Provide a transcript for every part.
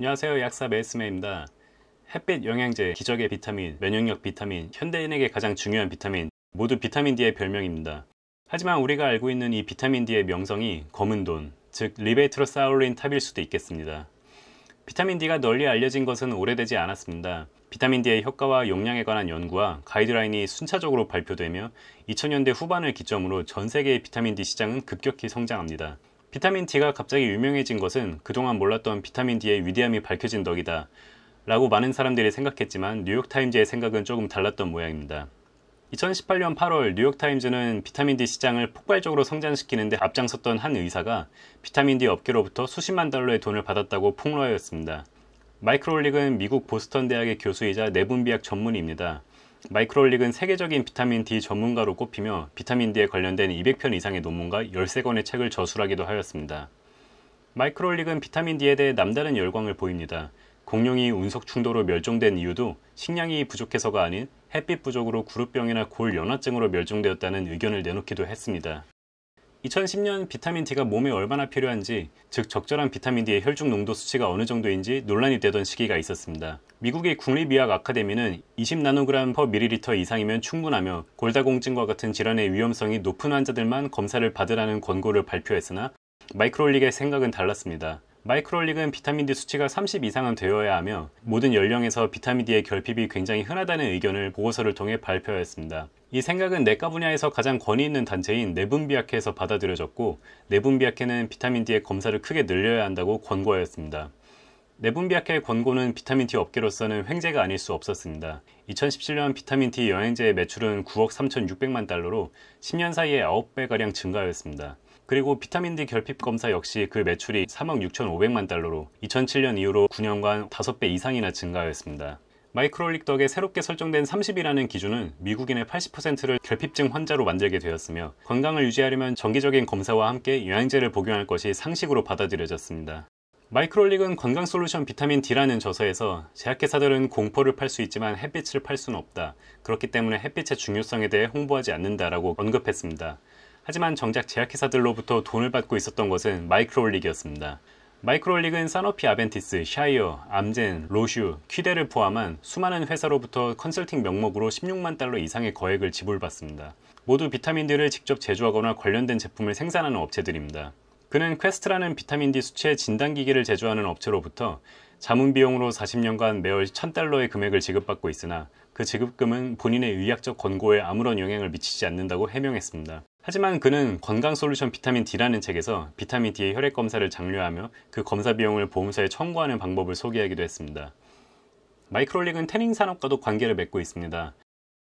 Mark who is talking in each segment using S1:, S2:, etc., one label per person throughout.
S1: 안녕하세요 약사 매스메입니다 햇빛 영양제, 기적의 비타민, 면역력 비타민, 현대인에게 가장 중요한 비타민 모두 비타민 D의 별명입니다 하지만 우리가 알고 있는 이 비타민 D의 명성이 검은 돈, 즉 리베이트로 쌓아올린 탑일 수도 있겠습니다 비타민 D가 널리 알려진 것은 오래되지 않았습니다 비타민 D의 효과와 용량에 관한 연구와 가이드라인이 순차적으로 발표되며 2000년대 후반을 기점으로 전 세계의 비타민 D 시장은 급격히 성장합니다. 비타민 D가 갑자기 유명해진 것은 그동안 몰랐던 비타민 D의 위대함이 밝혀진 덕이다 라고 많은 사람들이 생각했지만 뉴욕타임즈의 생각은 조금 달랐던 모양입니다. 2018년 8월 뉴욕타임즈는 비타민 D 시장을 폭발적으로 성장시키는데 앞장섰던 한 의사가 비타민 D 업계로부터 수십만 달러의 돈을 받았다고 폭로하였습니다. 마이크롤릭은 미국 보스턴 대학의 교수이자 내분비약 전문의입니다. 마이크로올릭은 세계적인 비타민 D 전문가로 꼽히며 비타민 D에 관련된 200편 이상의 논문과 13권의 책을 저술하기도 하였습니다. 마이크로올릭은 비타민 D에 대해 남다른 열광을 보입니다. 공룡이 운석 충돌로 멸종된 이유도 식량이 부족해서가 아닌 햇빛 부족으로 구루병이나 골 연화증으로 멸종되었다는 의견을 내놓기도 했습니다. 2010년 비타민 D가 몸에 얼마나 필요한지 즉 적절한 비타민 D의 혈중 농도 수치가 어느 정도인지 논란이 되던 시기가 있었습니다. 미국의 국립의학 아카데미는 20나노그램 퍼 밀리리터 이상이면 충분하며 골다공증과 같은 질환의 위험성이 높은 환자들만 검사를 받으라는 권고를 발표했으나 마이크로릭의 생각은 달랐습니다. 마이크로릭은 비타민 D 수치가 30 이상은 되어야 하며 모든 연령에서 비타민 D의 결핍이 굉장히 흔하다는 의견을 보고서를 통해 발표하였습니다. 이 생각은 내과 분야에서 가장 권위 있는 단체인 내분비학회에서 받아들여졌고 내분비학회는 비타민 D의 검사를 크게 늘려야 한다고 권고하였습니다. 내분비학회의 권고는 비타민 D 업계로서는 횡재가 아닐 수 없었습니다. 2017년 비타민 D 여행제의 매출은 9억 3,600만 달러로 10년 사이에 9배가량 증가하였습니다. 그리고 비타민 D 결핍 검사 역시 그 매출이 3억 6,500만 달러로 2007년 이후로 9년간 5배 이상이나 증가하였습니다. 마이크로올릭 덕에 새롭게 설정된 30이라는 기준은 미국인의 80%를 결핍증 환자로 만들게 되었으며 건강을 유지하려면 정기적인 검사와 함께 영양제를 복용할 것이 상식으로 받아들여졌습니다. 마이크로올릭은 건강솔루션 비타민 D라는 저서에서 제약회사들은 공포를 팔 수 있지만 햇빛을 팔 수는 없다. 그렇기 때문에 햇빛의 중요성에 대해 홍보하지 않는다라고 언급했습니다. 하지만 정작 제약회사들로부터 돈을 받고 있었던 것은 마이크로올릭이었습니다. 마이크로올릭은 사노피 아벤티스, 샤이어, 암젠, 로슈, 퀴데를 포함한 수많은 회사로부터 컨설팅 명목으로 16만 달러 이상의 거액을 지불받습니다. 모두 비타민D를 직접 제조하거나 관련된 제품을 생산하는 업체들입니다. 그는 퀘스트라는 비타민 D 수체 진단기기를 제조하는 업체로부터 자문 비용으로 40년간 매월 1000달러의 금액을 지급받고 있으나 그 지급금은 본인의 의학적 권고에 아무런 영향을 미치지 않는다고 해명했습니다. 하지만 그는 건강솔루션 비타민 D라는 책에서 비타민 D의 혈액 검사를 장려하며 그 검사 비용을 보험사에 청구하는 방법을 소개하기도 했습니다. 마이크롤릭은 태닝 산업과도 관계를 맺고 있습니다.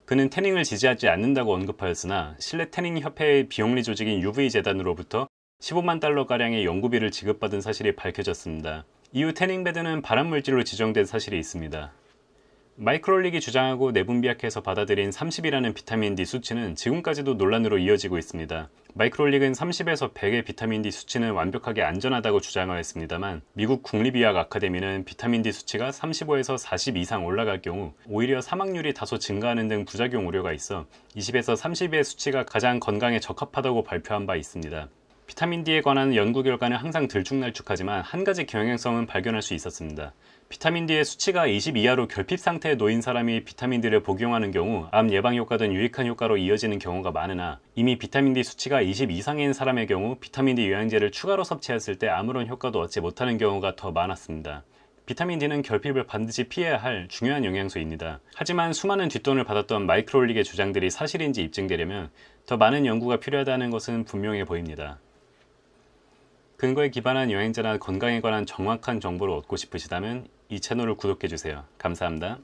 S1: 그는 태닝을 지지하지 않는다고 언급하였으나 실내 태닝 협회의 비영리 조직인 UV 재단으로부터 15만 달러가량의 연구비를 지급받은 사실이 밝혀졌습니다. 이후 태닝베드는 발암물질로 지정된 사실이 있습니다. 마이크롤릭이 주장하고 내분비약해서 받아들인 30이라는 비타민 D 수치는 지금까지도 논란으로 이어지고 있습니다. 마이크롤릭은 30에서 100의 비타민 D 수치는 완벽하게 안전하다고 주장하였습니다만 미국 국립의학 아카데미는 비타민 D 수치가 35에서 40 이상 올라갈 경우 오히려 사망률이 다소 증가하는 등 부작용 우려가 있어 20에서 30의 수치가 가장 건강에 적합하다고 발표한 바 있습니다. 비타민 D에 관한 연구 결과는 항상 들쭉날쭉하지만 한 가지 경향성은 발견할 수 있었습니다. 비타민 D의 수치가 20 이하로 결핍 상태에 놓인 사람이 비타민 D를 복용하는 경우 암 예방 효과 등 유익한 효과로 이어지는 경우가 많으나 이미 비타민 D 수치가 20 이상인 사람의 경우 비타민 D 영양제를 추가로 섭취했을 때 아무런 효과도 얻지 못하는 경우가 더 많았습니다. 비타민 D는 결핍을 반드시 피해야 할 중요한 영양소입니다. 하지만 수많은 뒷돈을 받았던 마이크로올릭의 주장들이 사실인지 입증되려면 더 많은 연구가 필요하다는 것은 분명해 보입니다. 근거에 기반한 여행자나 건강에 관한 정확한 정보를 얻고 싶으시다면 이 채널을 구독해주세요. 감사합니다.